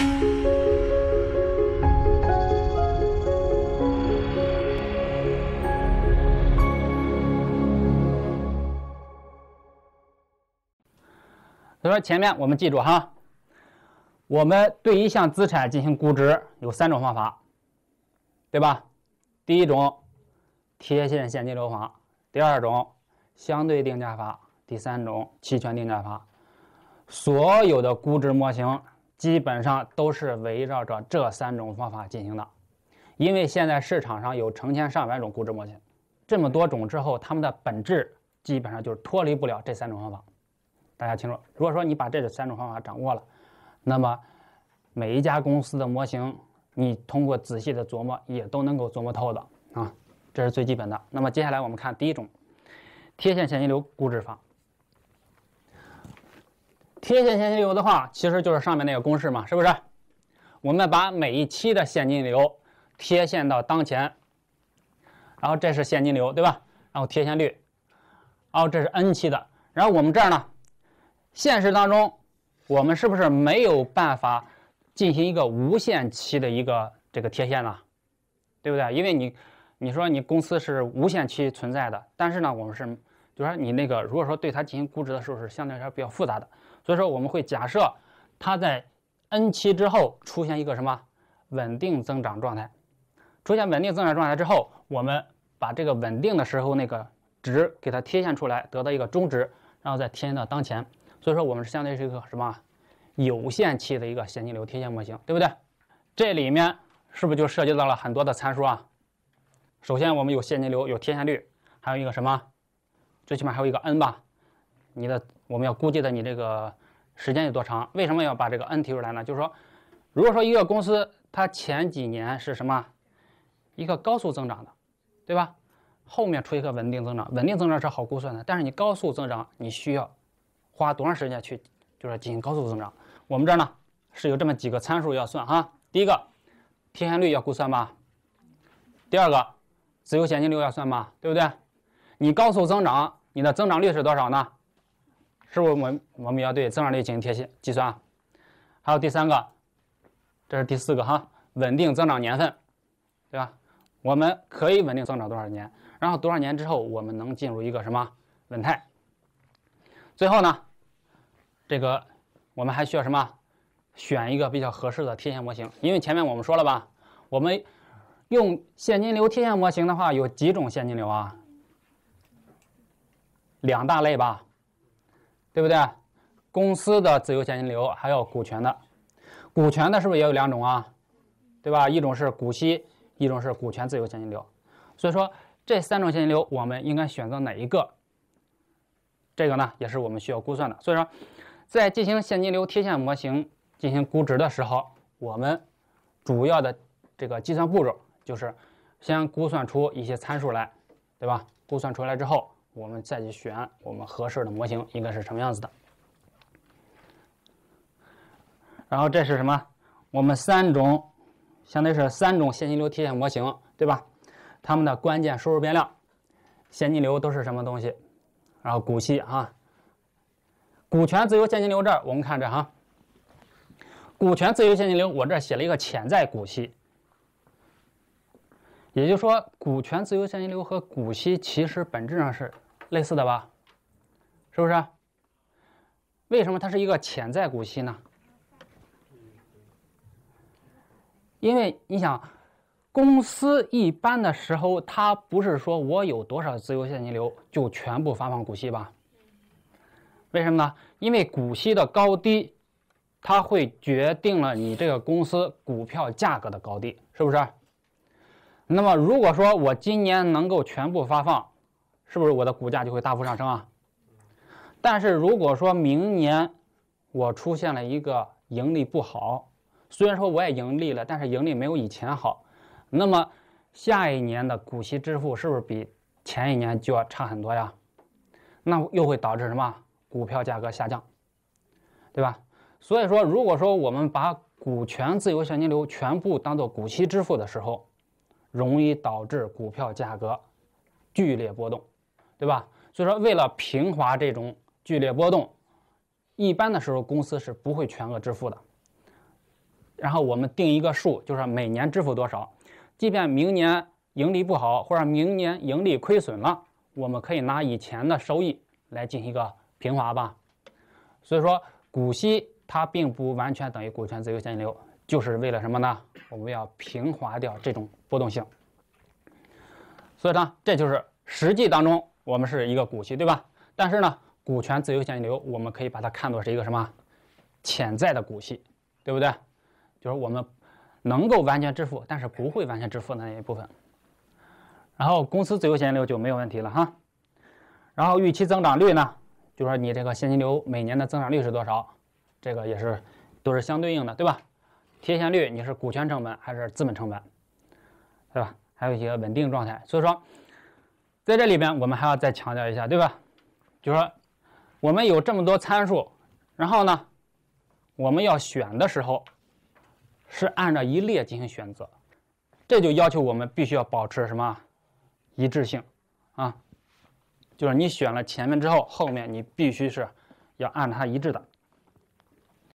所以说，前面我们记住哈，我们对一项资产进行估值有三种方法，对吧？第一种贴现现金流法，第二种相对定价法，第三种期权定价法。所有的估值模型。基本上都是围绕着这三种方法进行的，因为现在市场上有成千上百种估值模型，这么多种之后，它们的本质基本上就是脱离不了这三种方法。大家清楚，如果说你把这三种方法掌握了，那么每一家公司的模型，你通过仔细的琢磨，也都能够琢磨透的啊，这是最基本的。那么接下来我们看第一种，贴现现金流估值法。贴现现金流的话，其实就是上面那个公式嘛，是不是？我们把每一期的现金流贴现到当前，然后这是现金流，对吧？然后贴现率，然后这是 n 期的。然后我们这儿呢，现实当中，我们是不是没有办法进行一个无限期的一个这个贴现呢？对不对？因为你，你说你公司是无限期存在的，但是呢，我们是，就说你那个如果说对它进行估值的时候，是相对来说比较复杂的。所以说我们会假设它在 N 期之后出现一个什么稳定增长状态，出现稳定增长状态之后，我们把这个稳定的时候那个值给它贴现出来，得到一个中值，然后再贴现到当前。所以说我们是相当于是一个什么有限期的一个现金流贴现模型，对不对？这里面是不是就涉及到了很多的参数啊？首先我们有现金流，有贴现率，还有一个什么？最起码还有一个 N 吧，你的。我们要估计的你这个时间有多长？为什么要把这个 n 提出来呢？就是说，如果说一个公司它前几年是什么一个高速增长的，对吧？后面出一个稳定增长，稳定增长是好估算的。但是你高速增长，你需要花多长时间去，就是进行高速增长？我们这儿呢是有这么几个参数要算哈。第一个，贴现率要估算吧？第二个，自由现金流要算吧？对不对？你高速增长，你的增长率是多少呢？是不是我我们要对增长率进行贴现计算啊？还有第三个，这是第四个哈，稳定增长年份，对吧？我们可以稳定增长多少年？然后多少年之后我们能进入一个什么稳态？最后呢，这个我们还需要什么？选一个比较合适的贴现模型，因为前面我们说了吧，我们用现金流贴现模型的话，有几种现金流啊？两大类吧。对不对？公司的自由现金流，还有股权的，股权的是不是也有两种啊？对吧？一种是股息，一种是股权自由现金流。所以说，这三种现金流，我们应该选择哪一个？这个呢，也是我们需要估算的。所以说，在进行现金流贴现模型进行估值的时候，我们主要的这个计算步骤就是先估算出一些参数来，对吧？估算出来之后。我们再去选我们合适的模型应该是什么样子的。然后这是什么？我们三种，相当于是三种现金流贴现模型，对吧？它们的关键输入变量，现金流都是什么东西？然后股息啊，股权自由现金流这儿我们看着哈，股权自由现金流我这儿写了一个潜在股息，也就是说，股权自由现金流和股息其实本质上是。类似的吧，是不是？为什么它是一个潜在股息呢？因为你想，公司一般的时候，它不是说我有多少自由现金流就全部发放股息吧？为什么呢？因为股息的高低，它会决定了你这个公司股票价格的高低，是不是？那么如果说我今年能够全部发放，是不是我的股价就会大幅上升啊？但是如果说明年我出现了一个盈利不好，虽然说我也盈利了，但是盈利没有以前好，那么下一年的股息支付是不是比前一年就要差很多呀？那又会导致什么？股票价格下降，对吧？所以说，如果说我们把股权自由现金流全部当做股息支付的时候，容易导致股票价格剧烈波动。对吧？所以说，为了平滑这种剧烈波动，一般的时候公司是不会全额支付的。然后我们定一个数，就是每年支付多少。即便明年盈利不好，或者明年盈利亏损了，我们可以拿以前的收益来进行一个平滑吧。所以说，股息它并不完全等于股权自由现金流，就是为了什么呢？我们要平滑掉这种波动性。所以呢，这就是实际当中。我们是一个股息，对吧？但是呢，股权自由现金流，我们可以把它看作是一个什么潜在的股息，对不对？就是我们能够完全支付，但是不会完全支付的那一部分。然后公司自由现金流就没有问题了哈。然后预期增长率呢，就说你这个现金流每年的增长率是多少？这个也是都是相对应的，对吧？贴现率你是股权成本还是资本成本，对吧？还有一些稳定状态，所以说。在这里边，我们还要再强调一下，对吧？就说我们有这么多参数，然后呢，我们要选的时候是按照一列进行选择，这就要求我们必须要保持什么一致性啊？就是你选了前面之后，后面你必须是要按它一致的。